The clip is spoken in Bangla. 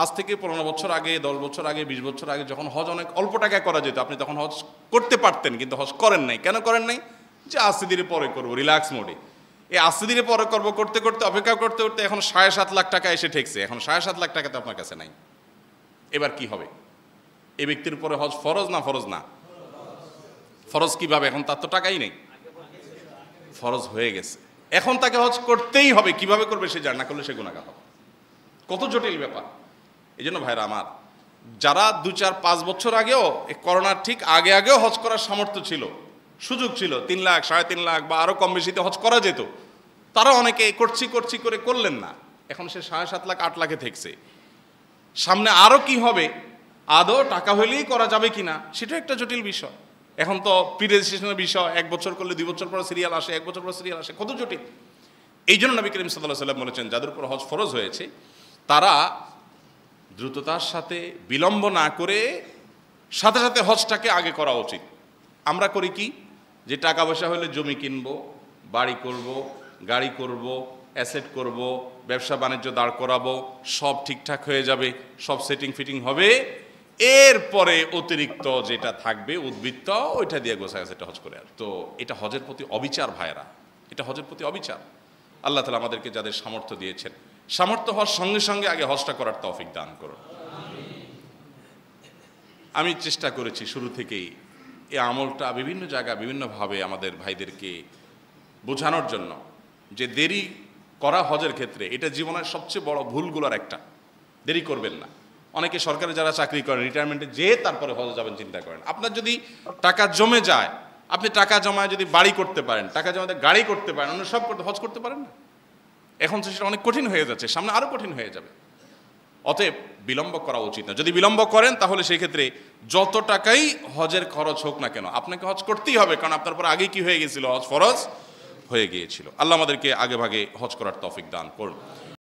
আজ থেকে পনেরো বছর আগে দশ বছর আগে বিশ বছর আগে যখন হজ অনেক অল্প টাকায় করা যেত আপনি তখন হজ করতে পারতেন কিন্তু হজ করেন নাই কেন করেন নাই যে আস্তে দিনে পরে করবো রিল্যাক্স মোডে এই আস্তে দিনে পরে করবো করতে করতে অপেক্ষা করতে করতে এখন সাড়ে সাত লাখ টাকা এসে ঠেকছে এখন সাড়ে সাত লাখ টাকা তো আপনার কাছে নাই এবার কি হবে এই ব্যক্তির উপরে হজ ফরজ না ফরজ না ফরজ কিভাবে এখন তার তো টাকাই নেই ফরজ হয়ে গেছে এখন তাকে হজ করতেই হবে কিভাবে করবে সে যার না করলে সে গুণাগা হবে কত জটিল ব্যাপার এই জন্য ভাইরা আমার যারা দু চার পাঁচ বছর আগেও এই করোনার ঠিক আগে আগেও হজ করার সামর্থ্য ছিল সুযোগ ছিল তিন লাখ সাড়ে তিন লাখ বা আরও কম বেশিতে হজ করা যেত তারা অনেকে করছি করছি করে করলেন না এখন সে সাড়ে সাত লাখ আট লাখে থেকছে সামনে আরও কি হবে আদৌ টাকা হইলেই করা যাবে কি না সেটা একটা জটিল বিষয় এখন তো প্রি রেজিস্ট্রেশনের বিষয় এক বছর করলে দুই বছর পর সিরিয়াল আসে এক বছর পর সিরিয়াল আসে কত জটিল এই জন্য নবী করিম সাল্লাহ সাল্লাম বলেছেন যাদের উপর হজ ফরজ হয়েছে তারা দ্রুততার সাথে বিলম্ব না করে সাথে সাথে হজটাকে আগে করা উচিত আমরা করি কি যে টাকা পয়সা হলে জমি কিনব বাড়ি করব গাড়ি করব অ্যাসেট করব ব্যবসা বাণিজ্য দাঁড় করাবো সব ঠিকঠাক হয়ে যাবে সব সেটিং ফিটিং হবে এরপরে অতিরিক্ত যেটা থাকবে উদ্বৃত্ত ওইটা দিয়ে গোসায় সেটা হজ করে আর তো এটা হজের প্রতি অবিচার ভাইরা এটা হজের প্রতি অবিচার আল্লাহ তালা আমাদেরকে যাদের সামর্থ্য দিয়েছেন সামর্থ্য হওয়ার সঙ্গে সঙ্গে আগে হজটা করার তফিক দান করুন আমি চেষ্টা করেছি শুরু থেকেই এই আমলটা বিভিন্ন জায়গা বিভিন্নভাবে আমাদের ভাইদেরকে বোঝানোর জন্য যে দেরি করা হজের ক্ষেত্রে এটা জীবনের সবচেয়ে বড় ভুলগুলোর একটা দেরি করবেন না অনেকে সরকারে যারা চাকরি করেন রিটায়ারমেন্টে যেয়ে তারপরে হজে যাবেন চিন্তা করেন আপনার যদি টাকা জমে যায় আপনি টাকা জমায় যদি বাড়ি করতে পারেন টাকা জমাতে গাড়ি করতে পারেন অন্য সব করতে হজ করতে পারেন না এখন তো সেটা অনেক কঠিন হয়ে যাচ্ছে সামনে আরও কঠিন হয়ে যাবে অতএব বিলম্ব করা উচিত না যদি বিলম্ব করেন তাহলে সেই ক্ষেত্রে যত টাকাই হজের খরচ হোক না কেন আপনাকে হজ করতেই হবে কারণ আপনার পর আগে কি হয়ে গিয়েছিল হজ ফরজ হয়ে গিয়েছিল আল্লাহ আমাদেরকে আগে ভাগে হজ করার তফিক দান করুন